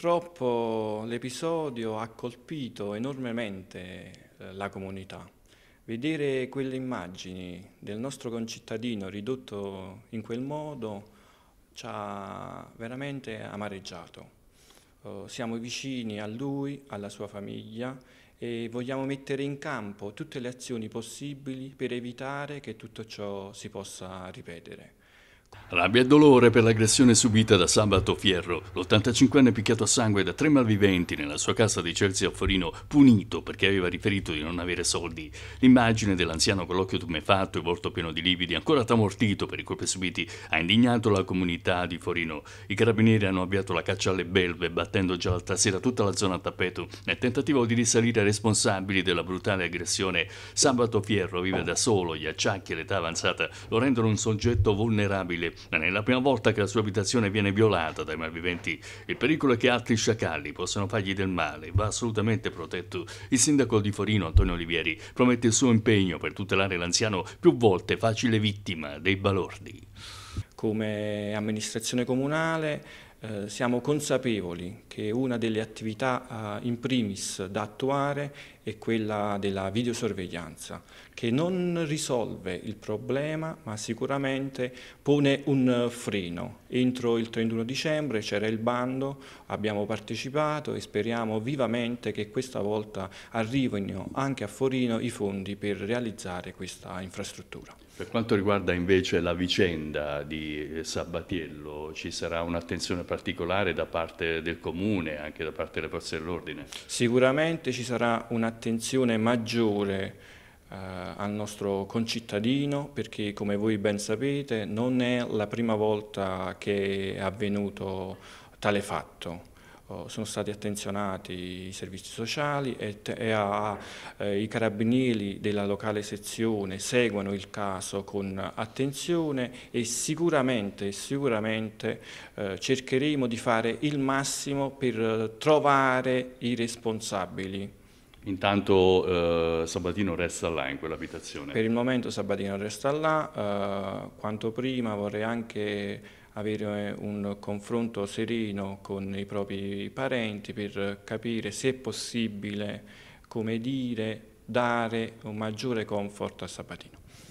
Purtroppo l'episodio ha colpito enormemente eh, la comunità. Vedere quelle immagini del nostro concittadino ridotto in quel modo ci ha veramente amareggiato. Oh, siamo vicini a lui, alla sua famiglia e vogliamo mettere in campo tutte le azioni possibili per evitare che tutto ciò si possa ripetere. Rabbia e dolore per l'aggressione subita da Sabato Fierro, l'85enne picchiato a sangue da tre malviventi nella sua casa di Celsi a Forino, punito perché aveva riferito di non avere soldi. L'immagine dell'anziano con l'occhio tumefatto e volto pieno di lividi, ancora tramortito per i colpi subiti, ha indignato la comunità di Forino. I carabinieri hanno avviato la caccia alle belve, battendo già l'altra sera tutta la zona a tappeto, nel tentativo di risalire ai responsabili della brutale aggressione. Sabato Fierro vive da solo, gli acciacchi e l'età avanzata lo rendono un soggetto vulnerabile immobile, non è la prima volta che la sua abitazione viene violata dai malviventi. Il pericolo è che altri sciacalli possano fargli del male, va assolutamente protetto. Il sindaco di Forino, Antonio Olivieri, promette il suo impegno per tutelare l'anziano più volte facile vittima dei balordi. Come amministrazione comunale eh, siamo consapevoli che una delle attività eh, in primis da attuare è quella della videosorveglianza, che non risolve il problema ma sicuramente pone un freno. Entro il 31 dicembre c'era il bando, abbiamo partecipato e speriamo vivamente che questa volta arrivino anche a Forino i fondi per realizzare questa infrastruttura. Per quanto riguarda invece la vicenda di eh, Sabatiello, ci sarà un'attenzione particolare da parte del Comune, anche da parte delle forze dell'ordine? Sicuramente ci sarà un'attenzione maggiore eh, al nostro concittadino perché come voi ben sapete non è la prima volta che è avvenuto tale fatto sono stati attenzionati i servizi sociali e, e a, eh, i carabinieri della locale sezione seguono il caso con attenzione e sicuramente, sicuramente eh, cercheremo di fare il massimo per trovare i responsabili. Intanto eh, Sabatino resta là in quell'abitazione? Per il momento Sabatino resta là, eh, quanto prima vorrei anche avere eh, un confronto sereno con i propri parenti per capire se è possibile, come dire, dare un maggiore comfort a Sabatino.